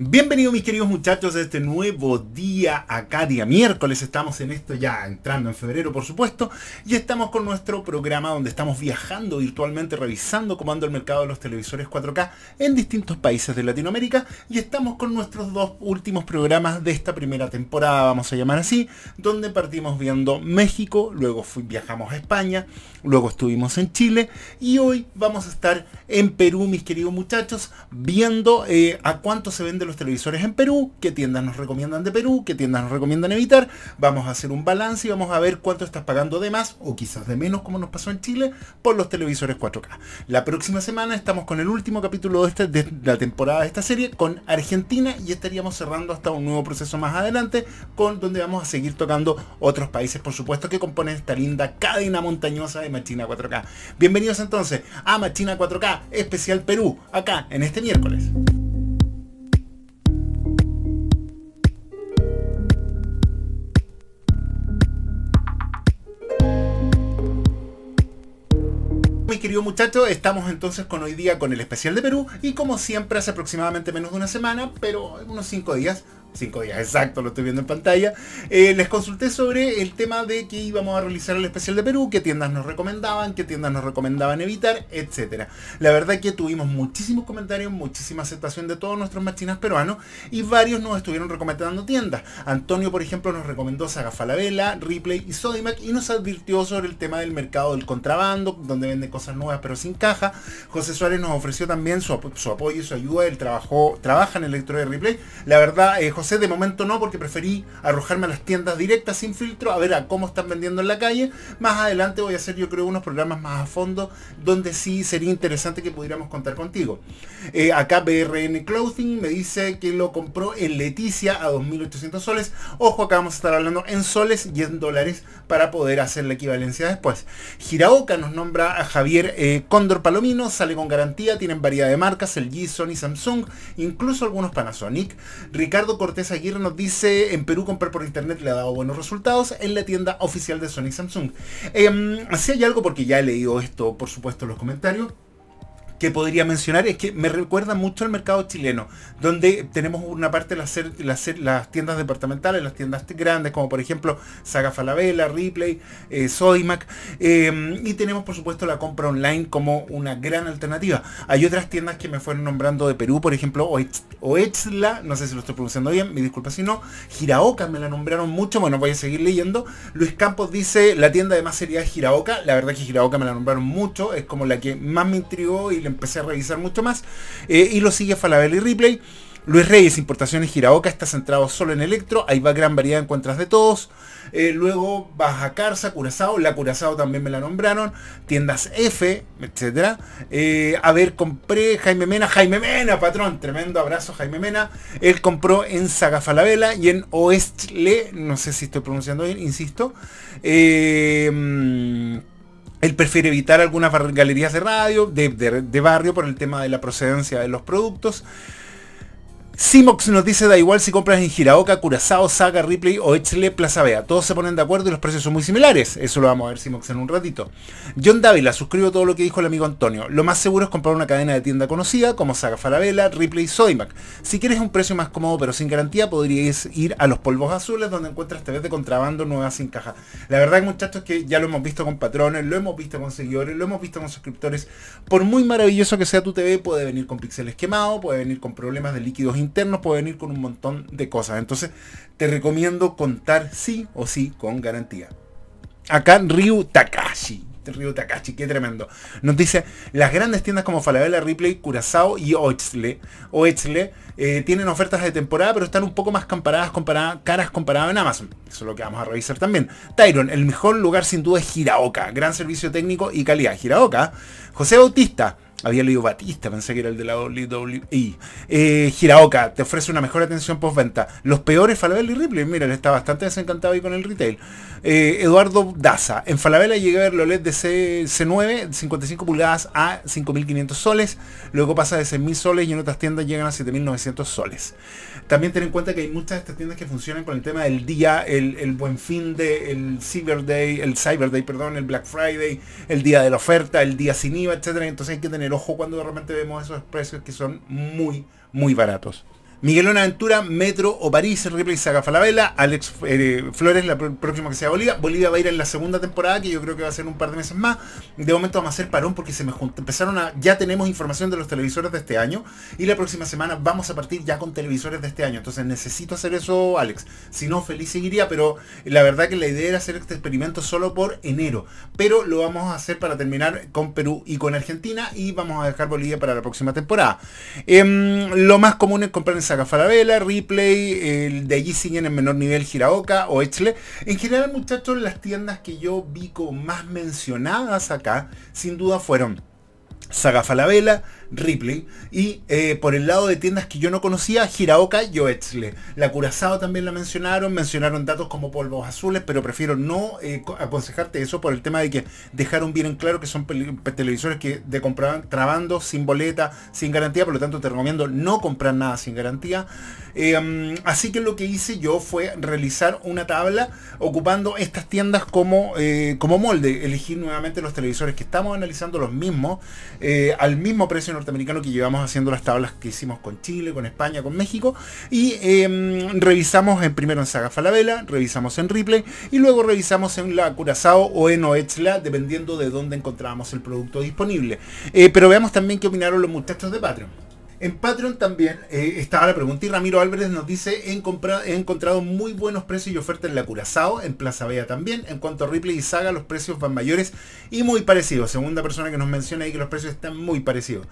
Bienvenidos mis queridos muchachos a este nuevo día acá, día miércoles, estamos en esto ya entrando en febrero por supuesto y estamos con nuestro programa donde estamos viajando virtualmente, revisando cómo anda el mercado de los televisores 4K en distintos países de Latinoamérica y estamos con nuestros dos últimos programas de esta primera temporada, vamos a llamar así, donde partimos viendo México, luego viajamos a España, luego estuvimos en Chile y hoy vamos a estar en Perú mis queridos muchachos viendo eh, a cuánto se vende los televisores en Perú, qué tiendas nos recomiendan de Perú, qué tiendas nos recomiendan evitar. Vamos a hacer un balance y vamos a ver cuánto estás pagando de más o quizás de menos, como nos pasó en Chile, por los televisores 4K. La próxima semana estamos con el último capítulo de, este, de la temporada de esta serie con Argentina y estaríamos cerrando hasta un nuevo proceso más adelante con donde vamos a seguir tocando otros países, por supuesto, que componen esta linda cadena montañosa de Machina 4K. Bienvenidos entonces a Machina 4K especial Perú, acá en este miércoles. querido muchacho, estamos entonces con hoy día con el especial de Perú y como siempre hace aproximadamente menos de una semana, pero unos 5 días, cinco días exacto, lo estoy viendo en pantalla, eh, les consulté sobre el tema de que íbamos a realizar el especial de Perú, qué tiendas nos recomendaban, qué tiendas nos recomendaban evitar, etcétera La verdad que tuvimos muchísimos comentarios, muchísima aceptación de todos nuestros machinas peruanos y varios nos estuvieron recomendando tiendas. Antonio, por ejemplo, nos recomendó Saga Falabella, Ripley y Sodimac y nos advirtió sobre el tema del mercado del contrabando, donde venden cosas nuevas pero sin caja. José Suárez nos ofreció también su, apoyo y su ayuda, él trabajó, trabaja en el lector de Ripley. La verdad, es eh, sé, de momento no, porque preferí arrojarme a las tiendas directas sin filtro, a ver a cómo están vendiendo en la calle. Más adelante voy a hacer yo creo unos programas más a fondo donde sí sería interesante que pudiéramos contar contigo. Eh, acá BRN Clothing me dice que lo compró en Leticia a 2.800 soles. Ojo, acá vamos a estar hablando en soles y en dólares para poder hacer la equivalencia después. Giraoka nos nombra a Javier Condor eh, Cóndor Palomino, sale con garantía, tienen variedad de marcas, el G, Sony, Samsung, incluso algunos Panasonic. Ricardo Cortés Aguirre nos dice, en Perú comprar por internet le ha dado buenos resultados en la tienda oficial de Sony Samsung. Em, si hay algo, porque ya he leído esto, por supuesto, en los comentarios, podría mencionar es que me recuerda mucho al mercado chileno, donde tenemos una parte de las, las, tiendas departamentales, las tiendas grandes, como por ejemplo Saga Falabella, Ripley, eh, Sodimac, eh, y tenemos por supuesto la compra online como una gran alternativa. Hay otras tiendas que me fueron nombrando de Perú, por ejemplo, o Oetzla, no sé si lo estoy pronunciando bien, mi disculpa si no, Giraoka me la nombraron mucho, bueno, voy a seguir leyendo. Luis Campos dice, la tienda de más sería giraoca la verdad que Giraoka me la nombraron mucho, es como la que más me intrigó y le empecé a revisar mucho más. Eh, y lo sigue Falabella y Ripley. Luis Reyes, Importaciones giraoca está centrado solo en electro. Ahí va gran variedad, de encuentras de todos. Eh, luego baja Carza, Curazao. La Curazao también me la nombraron. Tiendas F, Etcétera. Eh, a ver, compré Jaime Mena. Jaime Mena, patrón. Tremendo abrazo, Jaime Mena. Él compró en Saga Falabella y en Oestle. No sé si estoy pronunciando bien, insisto. Eh, él prefiere evitar algunas galerías de radio, de, barrio, por el tema de la procedencia de los productos. Simox nos dice, da igual si compras en Giraoka, Curazao, Saga, Ripley o Echle Plaza Vea. Todos se ponen de acuerdo y los precios son muy similares. Eso lo vamos a ver, Simox, en un ratito. John Dávila, suscribo todo lo que dijo el amigo Antonio. Lo más seguro es comprar una cadena de tienda conocida como Saga Falabella, Ripley y Sodimac. Si quieres un precio más cómodo pero sin garantía, Podrías ir a los polvos azules donde encuentras TV de contrabando nuevas sin caja. La verdad, muchachos, que ya lo hemos visto con patrones, lo hemos visto con seguidores, lo hemos visto con suscriptores. Por muy maravilloso que sea tu TV, puede venir con píxeles quemados, puede venir con problemas de líquidos internos puede venir con un montón de cosas. Entonces te recomiendo contar sí o sí con garantía. Acá Ryu Takashi. Ryu Takashi, qué tremendo. Nos dice, las grandes tiendas como Falabella, Ripley, Curazao y Oetzle, Oetzle eh, tienen ofertas de temporada, pero están un poco más comparadas, comparadas, caras comparadas en Amazon. Eso es lo que vamos a revisar también. Tyron, el mejor lugar sin duda es Giraoka. Gran servicio técnico y calidad. Giraoka. José Bautista, había leído Batista, pensé que era el de la WWE. Eh, Giraoka, te ofrece una mejor atención postventa. Los peores Falabella y Ripley. Mira, él está bastante desencantado ahí con el retail. Eh, Eduardo Daza, en Falabella llegué a ver los de C 9 55 pulgadas a 5.500 soles. Luego pasa de 6.000 soles y en otras tiendas llegan a 7.900 soles. También ten en cuenta que hay muchas de estas tiendas que funcionan con el tema del día, el, buen fin de, el Cyber Day, el Cyber Day, perdón, el Black Friday, el día de la oferta, el día sin IVA, etc. Entonces hay que tener ojo cuando realmente vemos esos precios que son muy, muy baratos. Miguel Aventura, Metro o París, Ripley Saga Falabella, Alex eh, Flores la próxima que sea Bolivia. Bolivia va a ir en la segunda temporada, que yo creo que va a ser un par de meses más. De momento vamos a hacer parón porque se me Empezaron a. Ya tenemos información de los televisores de este año. Y la próxima semana vamos a partir ya con televisores de este año. Entonces necesito hacer eso, Alex. Si no, feliz seguiría. Pero la verdad que la idea era hacer este experimento solo por enero. Pero lo vamos a hacer para terminar con Perú y con Argentina. Y vamos a dejar Bolivia para la próxima temporada. Em, lo más común es comprar en Saga Falabella, Replay, el de allí siguen en menor nivel Giraoka o Echle. En general, muchachos, las tiendas que yo vi como más mencionadas acá, sin duda fueron Saga Falabella, Ripley. Y eh, por el lado de tiendas que yo no conocía, y Yoetzle. La Curazao también la mencionaron, mencionaron datos como polvos azules, pero prefiero no eh, aconsejarte eso por el tema de que dejaron bien en claro que son televisores que de compraban trabando, sin boleta, sin garantía, por lo tanto te recomiendo no comprar nada sin garantía. Em, así que lo que hice yo fue realizar una tabla ocupando estas tiendas como, eh, como molde, elegir nuevamente los televisores que estamos analizando, los mismos, al mismo precio norteamericano que llevamos haciendo las tablas que hicimos con Chile, con España, con México. Y em, revisamos en, primero en Saga Falabella, revisamos en Ripley y luego revisamos en la Curazao o en Oechla, dependiendo de dónde encontrábamos el producto disponible. Eh, pero veamos también qué opinaron los muchachos de Patreon. En Patreon también eh, estaba la pregunta y Ramiro Álvarez nos dice, he, encontrado, he encontrado muy buenos precios y ofertas en la Curazao, en Plaza Bella también. En cuanto a Ripley y Saga, los precios van mayores y muy parecidos. Segunda persona que nos menciona ahí que los precios están muy parecidos.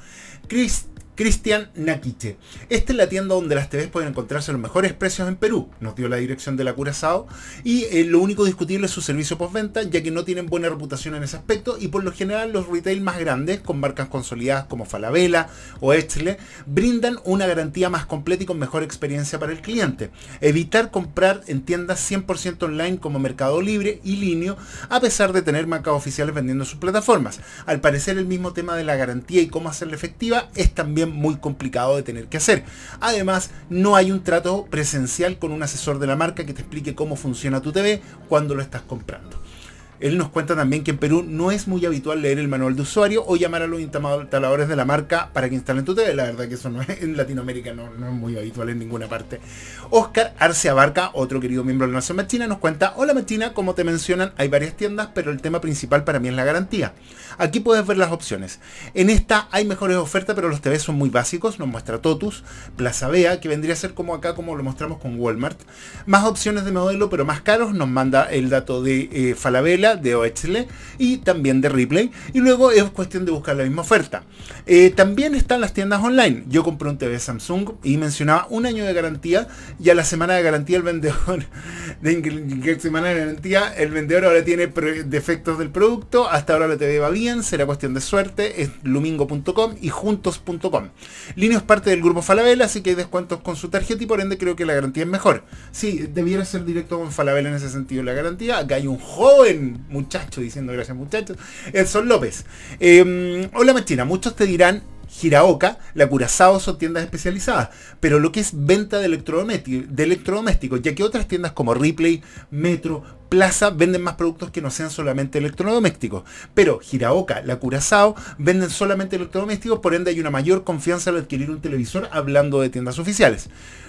Cristian Nakiche, Esta es la tienda donde las TVs pueden encontrarse los mejores precios en Perú. Nos dio la dirección de la Curazao. Y eh, lo único discutible es su servicio postventa, ya que no tienen buena reputación en ese aspecto. Y por lo general, los retail más grandes, con marcas consolidadas como Falabella o Echle, brindan una garantía más completa y con mejor experiencia para el cliente. Evitar comprar en tiendas 100% online como Mercado Libre y Linio, a pesar de tener marcas oficiales vendiendo sus plataformas. Al parecer, el mismo tema de la garantía y cómo hacerla efectiva es también muy complicado de tener que hacer. Además, no hay un trato presencial con un asesor de la marca que te explique cómo funciona tu TV cuando lo estás comprando. Él nos cuenta también que en Perú no es muy habitual leer el manual de usuario o llamar a los instaladores de la marca para que instalen tu TV. La verdad que eso no es, en Latinoamérica no, es muy habitual en ninguna parte. Oscar Arce Abarca, otro querido miembro de la Nación Machina, nos cuenta, hola Machina, como te mencionan, hay varias tiendas, pero el tema principal para mí es la garantía. Aquí puedes ver las opciones. En esta hay mejores ofertas, pero los TV son muy básicos, nos muestra Totus, Plaza Vea, que vendría a ser como acá, como lo mostramos con Walmart. Más opciones de modelo, pero más caros, nos manda el dato de eh, Falabella, de OHL y también de Ripley Y luego es cuestión de buscar la misma oferta. Eh, también están las tiendas online. Yo compré un TV Samsung y mencionaba un año de garantía. Y a la semana de garantía el vendedor, de semana de garantía, el vendedor ahora tiene defectos del producto. Hasta ahora la TV va bien, será cuestión de suerte. Es lumingo.com y juntos.com. Lino es parte del grupo Falabella, así que hay descuentos con su tarjeta y por ende creo que la garantía es mejor. Sí, debiera ser directo con Falabella en ese sentido la garantía. Acá hay un joven muchacho diciendo gracias muchachos. Edson López. Em, hola Machina, muchos te dirán Giraoka, la Curazao son tiendas especializadas, pero lo que es venta de, de electrodomésticos, ya que otras tiendas como Ripley, Metro, plaza venden más productos que no sean solamente electrodomésticos. Pero Giraoka, la Curazao, venden solamente electrodomésticos, por ende hay una mayor confianza al adquirir un televisor hablando de tiendas oficiales.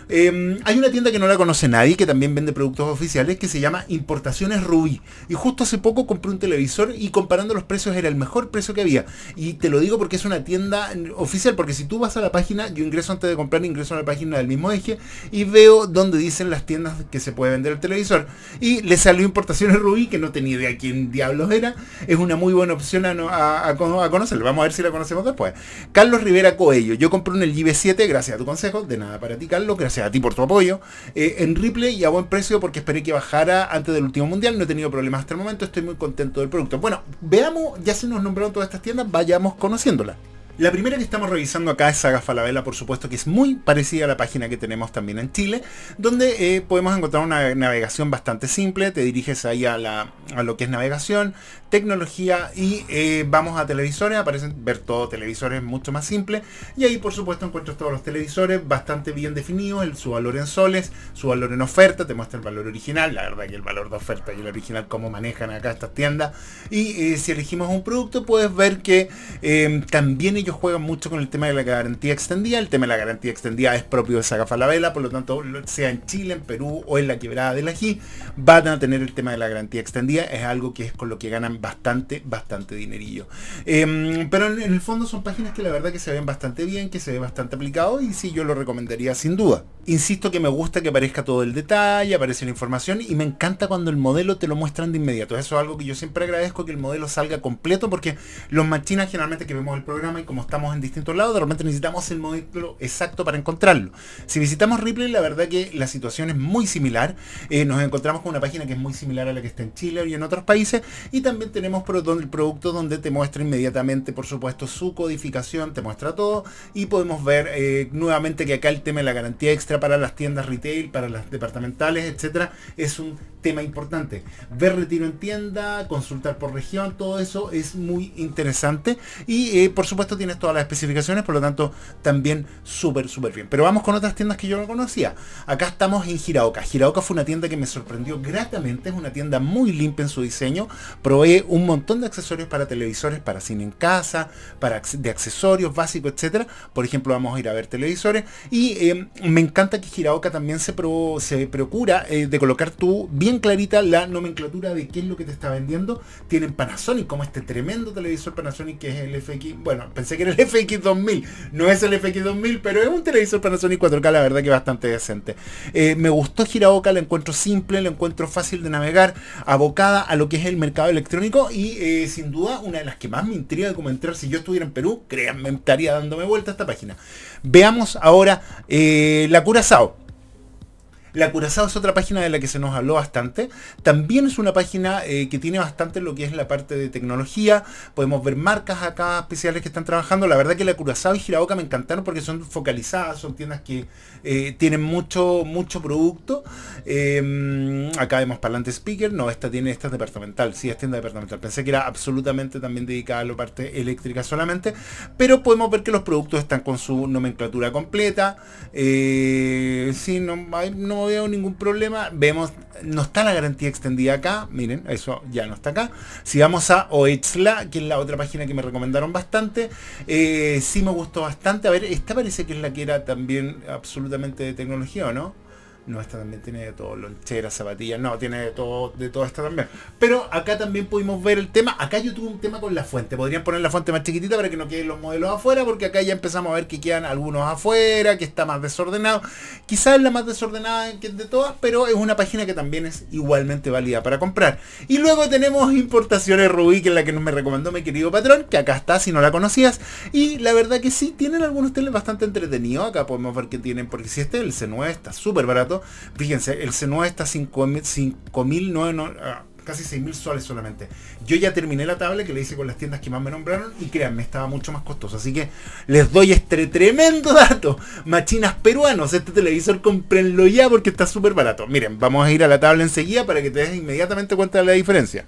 Em, hay una tienda que no la conoce nadie, que también vende productos oficiales, que se llama Importaciones Rubí. Y justo hace poco compré un televisor y comparando los precios era el mejor precio que había. Y te lo digo porque es una tienda oficial, porque si tú vas a la página, yo ingreso antes de comprar, ingreso a la página del mismo eje y veo donde dicen las tiendas que se puede vender el televisor. Y le salió importaciones Rubí, que no tenía idea quién diablos era, es una muy buena opción a, a, Vamos a ver si la conocemos después. Carlos Rivera Coello, yo compré un el v 7 gracias a tu consejo, de nada para ti Carlos, gracias a ti por tu apoyo, eh, en Ripley y a buen precio porque esperé que bajara antes del último mundial, no he tenido problemas hasta el momento, estoy muy contento del producto. Bueno, veamos, ya se nos nombraron todas estas tiendas, vayamos conociéndolas. La primera que estamos revisando acá es Saga Falabella, por supuesto, que es muy parecida a la página que tenemos también en Chile, donde eh, podemos encontrar una navegación bastante simple, te diriges ahí a, a lo que es navegación, tecnología y eh, vamos a televisores, aparecen ver todo televisores mucho más simple y ahí por supuesto encuentras todos los televisores bastante bien definidos, el, su valor en soles, su valor en oferta, te muestra el valor original, la verdad que el valor de oferta y el original como manejan acá estas tiendas y eh, si elegimos un producto puedes ver que eh, también ellos juegan mucho con el tema de la garantía extendida, el tema de la garantía extendida es propio de vela por lo tanto sea en Chile, en Perú o en la quebrada de la van a tener el tema de la garantía extendida, es algo que es con lo que ganan bastante, bastante dinerillo. Em, pero en, el fondo son páginas que la verdad que se ven bastante bien, que se ve bastante aplicado y sí, yo lo recomendaría sin duda. Insisto que me gusta que aparezca todo el detalle, aparece la información y me encanta cuando el modelo te lo muestran de inmediato. Eso es algo que yo siempre agradezco, que el modelo salga completo porque los machinas generalmente que vemos el programa y como estamos en distintos lados, de necesitamos el modelo exacto para encontrarlo. Si visitamos Ripley, la verdad que la situación es muy similar. Eh, nos encontramos con una página que es muy similar a la que está en Chile y en otros países y también tenemos el producto donde te muestra inmediatamente, por supuesto, su codificación, te muestra todo y podemos ver eh, nuevamente que acá el tema de la garantía extra para las tiendas retail, para las departamentales, etcétera, es un tema importante. Ver retiro en tienda, consultar por región, todo eso es muy interesante. Y eh, por supuesto tienes todas las especificaciones, por lo tanto también súper, súper bien. Pero vamos con otras tiendas que yo no conocía. Acá estamos en Giraoka. Giraoka fue una tienda que me sorprendió gratamente, es una tienda muy limpia en su diseño. Provee un montón de accesorios para televisores, para cine en casa, para de accesorios básicos, etcétera. Por ejemplo, vamos a ir a ver televisores. Y em, me encanta que Giraoka también se, pro, se procura eh, de colocar tú bien clarita la nomenclatura de qué es lo que te está vendiendo. Tienen Panasonic, como este tremendo televisor Panasonic que es el FX. Bueno, pensé que era el FX2000. No es el FX2000, pero es un televisor Panasonic 4K, la verdad que bastante decente. Eh, me gustó Giraoka, la encuentro simple, la encuentro fácil de navegar, abocada a lo que es el mercado electrónico y eh, sin duda una de las que más me intriga de comentar si yo estuviera en Perú, créanme, estaría dándome vuelta a esta página. Veamos ahora eh, la cura Sao la Curazao es otra página de la que se nos habló bastante. También es una página eh, que tiene bastante lo que es la parte de tecnología. Podemos ver marcas acá especiales que están trabajando. La verdad que la Curazao y Giraboca me encantaron porque son focalizadas, son tiendas que eh, tienen mucho, mucho producto. Em, acá vemos parlante speaker. No, esta tiene, esta es departamental. Sí, es tienda departamental. Pensé que era absolutamente también dedicada a la parte eléctrica solamente. Pero podemos ver que los productos están con su nomenclatura completa. Eh, sí, no, no veo ningún problema. Vemos, no está la garantía extendida acá. Miren, eso ya no está acá. Si vamos a Oetzla, que es la otra página que me recomendaron bastante, eh, si me gustó bastante. A ver, esta parece que es la que era también absolutamente de tecnología, ¿o no? esta también tiene de todo, lonchera zapatillas, no, tiene de todo, de todo esta también. Pero acá también pudimos ver el tema, acá yo tuve un tema con la fuente, podrían poner la fuente más chiquitita para que no queden los modelos afuera, porque acá ya empezamos a ver que quedan algunos afuera, que está más desordenado. Quizás la más desordenada de todas, pero es una página que también es igualmente válida para comprar. Y luego tenemos importaciones Rubik que es la que nos me recomendó mi querido patrón, que acá está si no la conocías. Y la verdad que sí, tienen algunos teles bastante entretenidos, acá podemos ver que tienen, porque si este, el C9 está súper barato Fíjense, el C9 está 5.900 ah, casi 6.000 soles solamente. Yo ya terminé la tabla que le hice con las tiendas que más me nombraron y créanme, estaba mucho más costoso. Así que les doy este tremendo dato. Machinas peruanos, este televisor comprenlo ya porque está súper barato. Miren, vamos a ir a la tabla enseguida para que te des inmediatamente cuenta de la diferencia.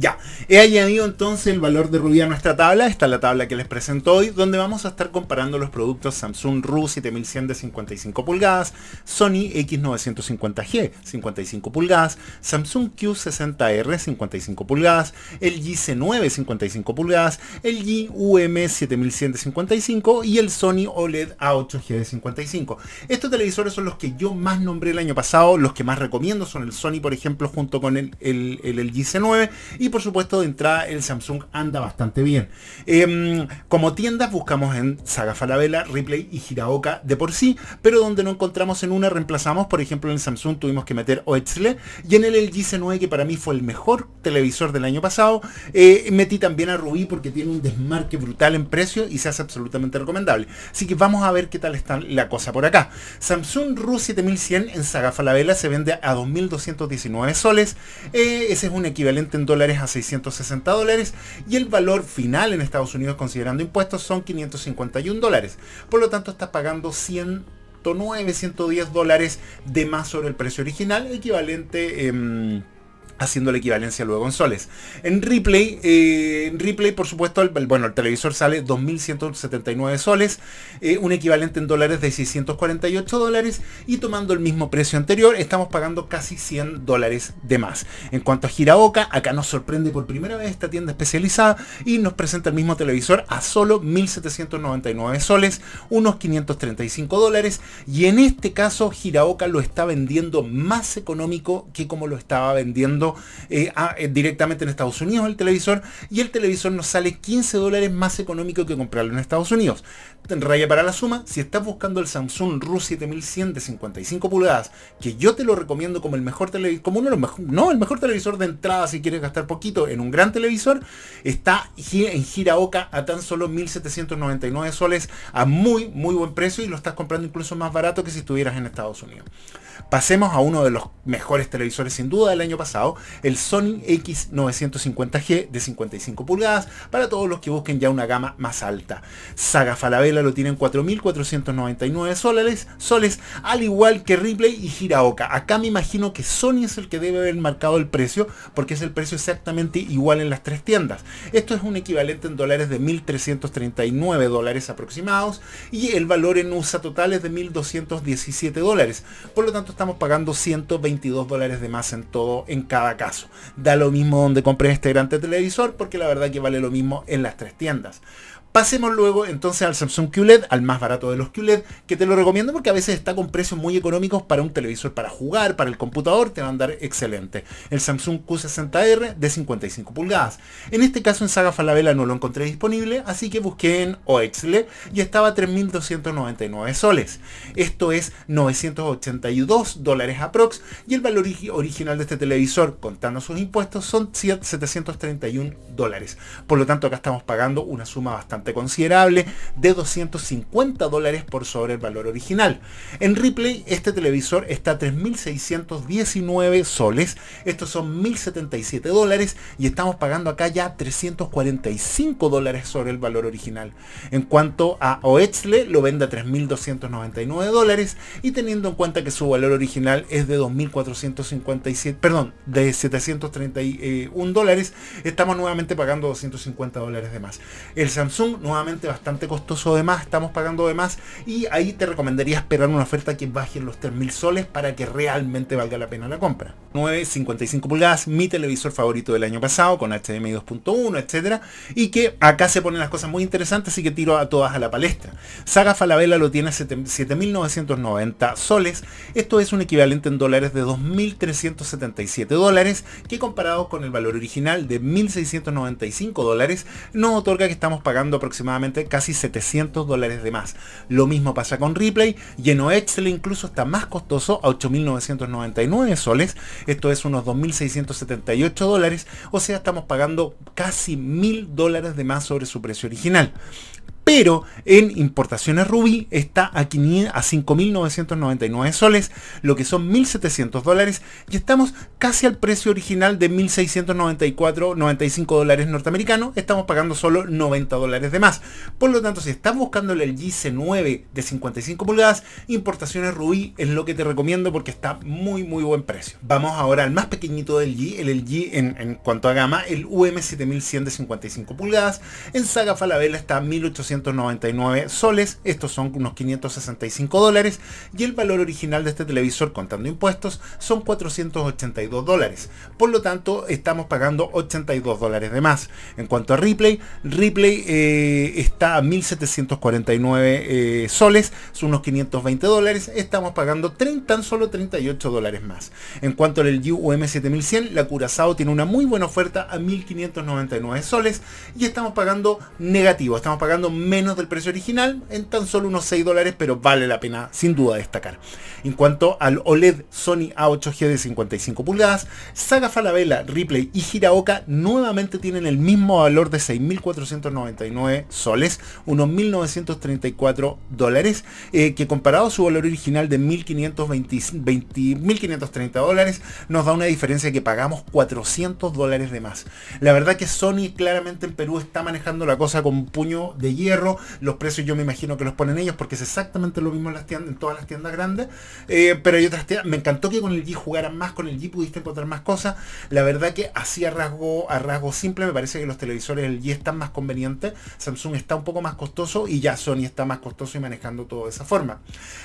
Ya, he añadido entonces el valor de rubí a nuestra tabla, esta es la tabla que les presento hoy, donde vamos a estar comparando los productos Samsung RU 7100 pulgadas, Sony X950G 55 pulgadas, Samsung Q60R 55 pulgadas, el gc 9 55 pulgadas, el UM 7155 y el Sony OLED A8G de 55. Estos televisores son los que yo más nombré el año pasado, los que más recomiendo son el Sony por ejemplo junto con el, el, el, 9 y por supuesto, de entrada, el Samsung anda bastante bien. Em, como tiendas, buscamos en Saga Falabella, Ripley y Giraoka de por sí, pero donde no encontramos en una, reemplazamos. Por ejemplo, en el Samsung tuvimos que meter Oxle y en el LG C9, que para mí fue el mejor televisor del año pasado, eh, metí también a Rubí porque tiene un desmarque brutal en precio y se hace absolutamente recomendable. Así que vamos a ver qué tal está la cosa por acá. Samsung RU 7100 en Saga Falabella se vende a 2.219 soles. Eh, ese es un equivalente en dólares a 660 dólares y el valor final en Estados Unidos considerando impuestos son 551 dólares. Por lo tanto está pagando 109, 110 dólares de más sobre el precio original, equivalente... Em, haciendo la equivalencia luego en soles. En replay, eh, en replay por supuesto, el, bueno, el televisor sale 2.179 soles, eh, un equivalente en dólares de 648 dólares y tomando el mismo precio anterior, estamos pagando casi 100 dólares de más. En cuanto a Giraoka, acá nos sorprende por primera vez esta tienda especializada y nos presenta el mismo televisor a solo 1.799 soles, unos 535 dólares y en este caso Giraoka lo está vendiendo más económico que como lo estaba vendiendo eh, eh, directamente en Estados Unidos el televisor y el televisor nos sale 15 dólares más económico que comprarlo en Estados Unidos en raya para la suma, si estás buscando el Samsung RU 7100 de 55 pulgadas, que yo te lo recomiendo como el mejor televisor, como uno de los no, el mejor televisor de entrada si quieres gastar poquito en un gran televisor, está en Giraoka a tan solo 1799 soles, a muy, muy buen precio y lo estás comprando incluso más barato que si estuvieras en Estados Unidos. Pasemos a uno de los mejores televisores sin duda del año pasado, el Sony X950G de 55 pulgadas, para todos los que busquen ya una gama más alta. Saga Falabella lo tienen 4.499 soles, soles, al igual que Ripley y Hiraoka. Acá me imagino que Sony es el que debe haber marcado el precio, porque es el precio exactamente igual en las tres tiendas. Esto es un equivalente en dólares de 1.339 dólares aproximados y el valor en USA total es de 1.217 dólares. Por lo tanto estamos pagando 122 dólares de más en todo, en cada caso. Da lo mismo donde compré este grande televisor porque la verdad que vale lo mismo en las tres tiendas. Pasemos luego entonces al Samsung QLED, al más barato de los QLED, que te lo recomiendo porque a veces está con precios muy económicos para un televisor para jugar, para el computador, te va a andar excelente. El Samsung Q60R de 55 pulgadas. En este caso en Saga Falabella no lo encontré disponible, así que busqué en OXLE y estaba a 3.299 soles. Esto es 982 dólares aprox y el valor original de este televisor, contando sus impuestos, son 731 dólares. Por lo tanto acá estamos pagando una suma bastante considerable de 250 dólares por sobre el valor original. En Replay este televisor está a 3.619 soles, estos son 1.077 dólares y estamos pagando acá ya 345 dólares sobre el valor original. En cuanto a Oetzle lo vende a 3.299 dólares y teniendo en cuenta que su valor original es de 2.457, perdón, de 731 dólares, estamos nuevamente pagando 250 dólares de más. El Samsung nuevamente bastante costoso de más, estamos pagando de más y ahí te recomendaría esperar una oferta que baje los 3.000 soles para que realmente valga la pena la compra. 9.55 pulgadas, mi televisor favorito del año pasado con HDMI 2.1, etcétera, y que acá se ponen las cosas muy interesantes, así que tiro a todas a la palestra. Saga Falabella lo tiene a 7.990 soles, esto es un equivalente en dólares de 2.377 dólares, que comparado con el valor original de 1.695 dólares, nos otorga que estamos pagando aproximadamente casi 700 dólares de más. Lo mismo pasa con Replay lleno excel incluso está más costoso a 8.999 soles, esto es unos 2.678 dólares, o sea estamos pagando casi 1.000 dólares de más sobre su precio original pero en importaciones Rubí está a, 5.999 soles, lo que son 1.700 dólares, y estamos casi al precio original de 1.694, 95 dólares norteamericanos, estamos pagando solo 90 dólares de más. Por lo tanto, si estás buscando el c 9 de 55 pulgadas, importaciones Rubí es lo que te recomiendo porque está muy muy buen precio. Vamos ahora al más pequeñito del G, el LG en, cuanto a gama, el UM7100 de 55 pulgadas, en Saga Falabella está 1.800 99 soles, estos son unos 565 dólares, y el valor original de este televisor contando impuestos son 482 dólares. Por lo tanto, estamos pagando 82 dólares de más. En cuanto a Ripley, Ripley eh, está a 1749 eh, soles, son unos 520 dólares, estamos pagando 30, tan solo 38 dólares más. En cuanto al LG UM7100, la Curazao tiene una muy buena oferta a 1599 soles y estamos pagando negativo, estamos pagando menos del precio original, en tan solo unos 6 dólares, pero vale la pena sin duda destacar. En cuanto al OLED Sony A8G de 55 pulgadas, Saga Falabella, Ripley y Hiraoka nuevamente tienen el mismo valor de 6.499 soles, unos 1.934 dólares, eh, que comparado a su valor original de 1.530 dólares, nos da una diferencia que pagamos 400 dólares de más. La verdad que Sony claramente en Perú está manejando la cosa con puño de hierro los precios yo me imagino que los ponen ellos porque es exactamente lo mismo en, las tiendas, en todas las tiendas grandes, eh, pero hay otras tiendas, me encantó que con el G jugaran más, con el G pudiste encontrar más cosas, la verdad que así a rasgo, a rasgo simple me parece que los televisores del G están más convenientes, Samsung está un poco más costoso y ya Sony está más costoso y manejando todo de esa forma.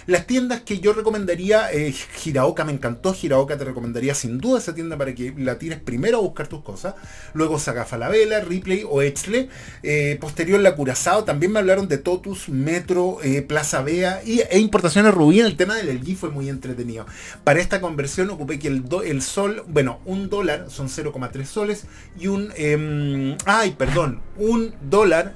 Las tiendas que yo recomendaría, eh, me encantó, Giraoka te recomendaría sin duda esa tienda para que la tires primero a buscar tus cosas, luego la vela, Ripley o Echle, eh, posterior la Curazao también también me hablaron de Totus, Metro, eh, Plaza Vea e importaciones Rubí. El tema del LG fue muy entretenido. Para esta conversión ocupé que el, el sol, bueno, un dólar son 0,3 soles y un... Em, ay, perdón, un dólar.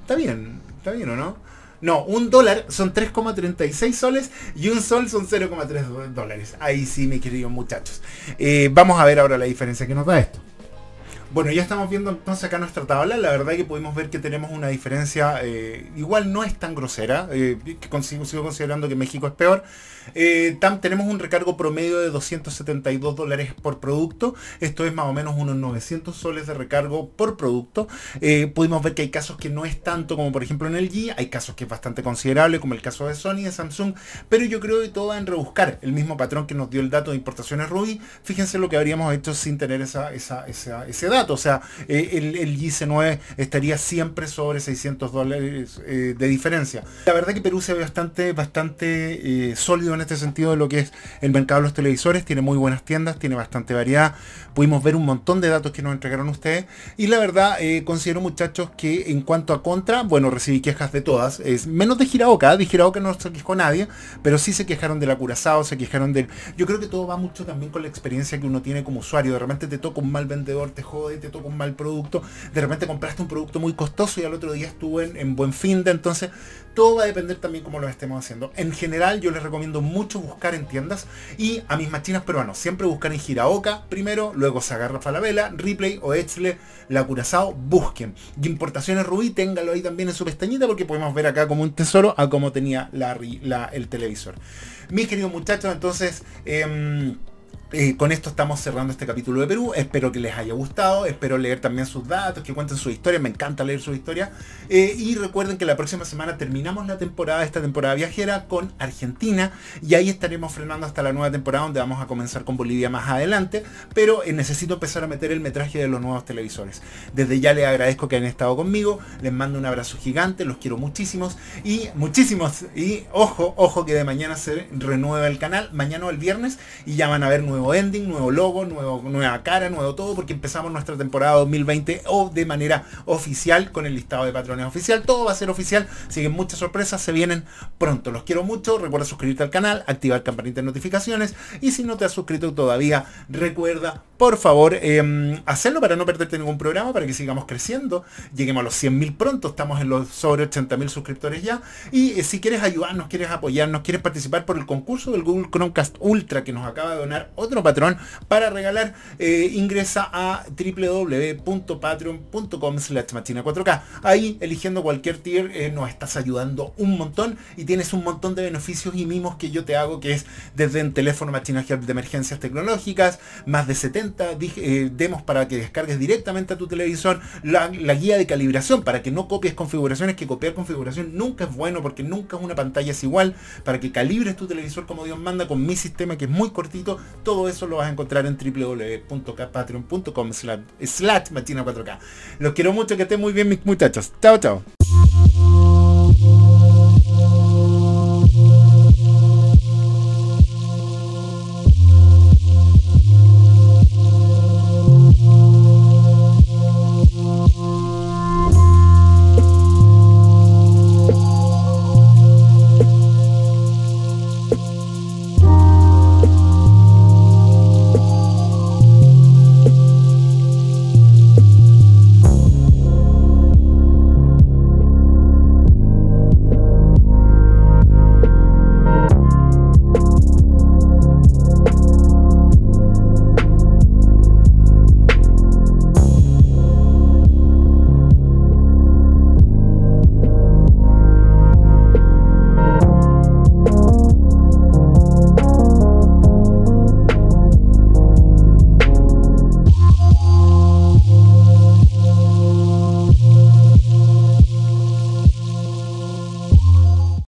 Está bien, está bien o no? No, un dólar son 3,36 soles y un sol son 0,3 dólares. Ahí sí, mis queridos muchachos. Eh, vamos a ver ahora la diferencia que nos da esto. Bueno, ya estamos viendo entonces acá nuestra tabla. La verdad que pudimos ver que tenemos una diferencia, eh, igual no es tan grosera, eh, que sigo considerando que México es peor. Eh, tenemos un recargo promedio de 272 dólares por producto. Esto es más o menos unos 900 soles de recargo por producto. pudimos ver que hay casos que no es tanto como por ejemplo en el G. Hay casos que es bastante considerable como el caso de Sony, de Samsung. Pero yo creo que todo va en rebuscar el mismo patrón que nos dio el dato de importaciones Ruby. Fíjense lo que habríamos hecho sin tener esa, esa, o sea, eh, el, el 9 estaría siempre sobre 600 dólares eh, de diferencia. La verdad que Perú se ve bastante, bastante eh, sólido en este sentido de lo que es el mercado de los televisores. Tiene muy buenas tiendas, tiene bastante variedad. Pudimos ver un montón de datos que nos entregaron ustedes. Y la verdad, considero muchachos que en cuanto a contra, bueno, recibí quejas de todas. Es menos de Giraoka. De Giraoka no se quejó nadie, pero sí se quejaron de la se quejaron del... Yo creo que todo va mucho también con la experiencia que uno tiene como usuario. De repente te toca un mal vendedor, te jode te toca un mal producto, de repente compraste un producto muy costoso y al otro día estuvo en, buen fin de, entonces todo va a depender también Como lo estemos haciendo. En general yo les recomiendo mucho buscar en tiendas y a mis machinas bueno, siempre buscar en Giraoka primero, luego se la Falabella, replay o Etzle, La Curazao, busquen. importaciones Rubí, téngalo ahí también en su pestañita porque podemos ver acá como un tesoro a como tenía la, el televisor. Mis queridos muchachos, entonces... Eh, con esto estamos cerrando este capítulo de Perú. Espero que les haya gustado. Espero leer también sus datos, que cuenten su historia. Me encanta leer su historia. Eh, y recuerden que la próxima semana terminamos la temporada, esta temporada viajera, con Argentina. Y ahí estaremos frenando hasta la nueva temporada, donde vamos a comenzar con Bolivia más adelante. Pero eh, necesito empezar a meter el metraje de los nuevos televisores. Desde ya les agradezco que hayan estado conmigo. Les mando un abrazo gigante. Los quiero muchísimos. Y muchísimos. Y ojo, ojo que de mañana se renueva el canal. Mañana o el viernes. Y ya van a ver nuevos ending, nuevo logo, nuevo, nueva cara, nuevo todo, porque empezamos nuestra temporada 2020 o de manera oficial con el listado de patrones oficial. Todo va a ser oficial, siguen muchas sorpresas, se vienen pronto. Los quiero mucho, recuerda suscribirte al canal, activar campanita de notificaciones y si no te has suscrito todavía, recuerda por favor em, hacerlo para no perderte ningún programa, para que sigamos creciendo, lleguemos a los 100.000 pronto, estamos en los sobre 80.000 suscriptores ya y eh, si quieres ayudarnos, quieres apoyarnos, quieres participar por el concurso del Google Chromecast Ultra que nos acaba de donar otro patrón para regalar. Eh, ingresa a www.patreon.com slash machina 4K. Ahí eligiendo cualquier tier eh, nos estás ayudando un montón y tienes un montón de beneficios y mimos que yo te hago que es desde un teléfono Machina de emergencias tecnológicas, más de 70 eh, demos para que descargues directamente a tu televisor, la, la guía de calibración para que no copies configuraciones, que copiar configuración nunca es bueno porque nunca una pantalla es igual, para que calibres tu televisor como Dios manda con mi sistema que es muy cortito, todo todo eso lo vas a encontrar en www.patreon.com slash matina 4K. Los quiero mucho, que estén muy bien mis muchachos. Chao, chao.